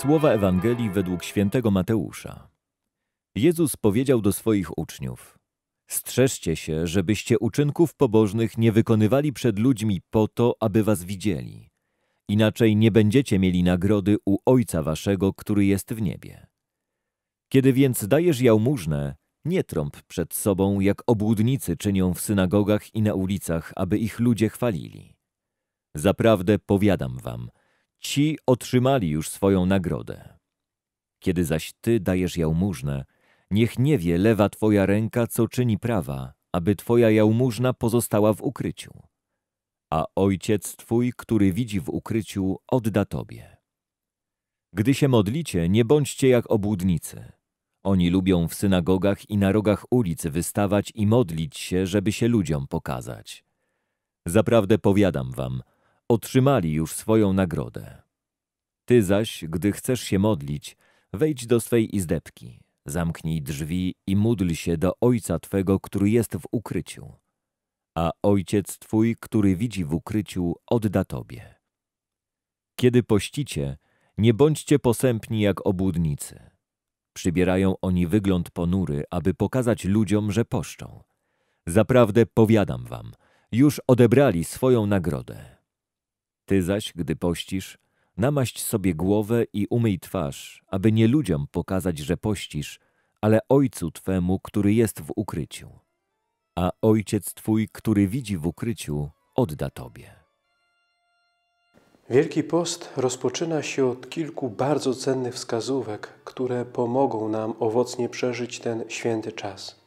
Słowa Ewangelii według świętego Mateusza. Jezus powiedział do swoich uczniów: Strzeżcie się, żebyście uczynków pobożnych nie wykonywali przed ludźmi po to, aby was widzieli. Inaczej nie będziecie mieli nagrody u Ojca Waszego, który jest w niebie. Kiedy więc dajesz jałmużnę, nie trąb przed sobą, jak obłudnicy czynią w synagogach i na ulicach, aby ich ludzie chwalili. Zaprawdę powiadam wam – Ci otrzymali już swoją nagrodę. Kiedy zaś Ty dajesz jałmużnę, niech nie wie lewa Twoja ręka, co czyni prawa, aby Twoja jałmużna pozostała w ukryciu. A Ojciec Twój, który widzi w ukryciu, odda Tobie. Gdy się modlicie, nie bądźcie jak obłudnicy. Oni lubią w synagogach i na rogach ulic wystawać i modlić się, żeby się ludziom pokazać. Zaprawdę powiadam wam – otrzymali już swoją nagrodę. Ty zaś, gdy chcesz się modlić, wejdź do swej izdebki, zamknij drzwi i módl się do Ojca Twego, który jest w ukryciu, a Ojciec Twój, który widzi w ukryciu, odda Tobie. Kiedy pościcie, nie bądźcie posępni jak obłudnicy. Przybierają oni wygląd ponury, aby pokazać ludziom, że poszczą. Zaprawdę powiadam wam, już odebrali swoją nagrodę. Ty zaś, gdy pościsz, namaść sobie głowę i umyj twarz, aby nie ludziom pokazać, że pościsz, ale Ojcu Twemu, który jest w ukryciu. A Ojciec Twój, który widzi w ukryciu, odda Tobie. Wielki Post rozpoczyna się od kilku bardzo cennych wskazówek, które pomogą nam owocnie przeżyć ten święty czas.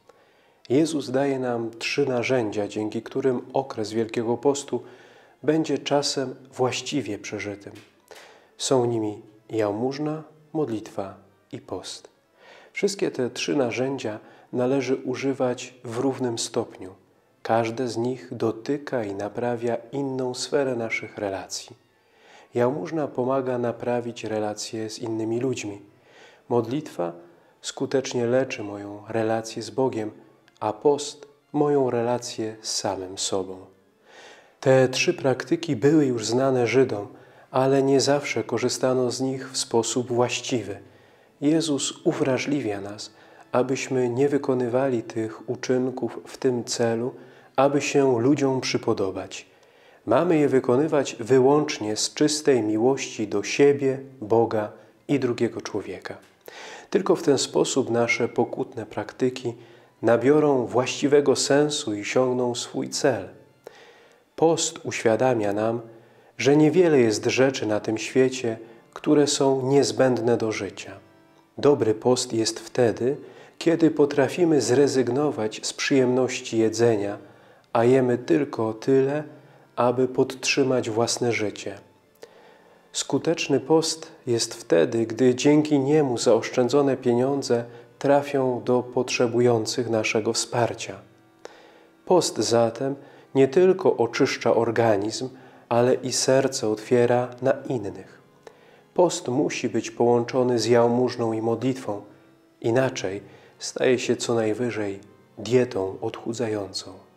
Jezus daje nam trzy narzędzia, dzięki którym okres Wielkiego Postu będzie czasem właściwie przeżytym. Są nimi jałmużna, modlitwa i post. Wszystkie te trzy narzędzia należy używać w równym stopniu. Każde z nich dotyka i naprawia inną sferę naszych relacji. Jałmużna pomaga naprawić relacje z innymi ludźmi. Modlitwa skutecznie leczy moją relację z Bogiem, a post moją relację z samym sobą. Te trzy praktyki były już znane Żydom, ale nie zawsze korzystano z nich w sposób właściwy. Jezus uwrażliwia nas, abyśmy nie wykonywali tych uczynków w tym celu, aby się ludziom przypodobać. Mamy je wykonywać wyłącznie z czystej miłości do siebie, Boga i drugiego człowieka. Tylko w ten sposób nasze pokutne praktyki nabiorą właściwego sensu i osiągną swój cel – Post uświadamia nam, że niewiele jest rzeczy na tym świecie, które są niezbędne do życia. Dobry post jest wtedy, kiedy potrafimy zrezygnować z przyjemności jedzenia, a jemy tylko tyle, aby podtrzymać własne życie. Skuteczny post jest wtedy, gdy dzięki niemu zaoszczędzone pieniądze trafią do potrzebujących naszego wsparcia. Post zatem nie tylko oczyszcza organizm, ale i serce otwiera na innych. Post musi być połączony z jałmużną i modlitwą, inaczej staje się co najwyżej dietą odchudzającą.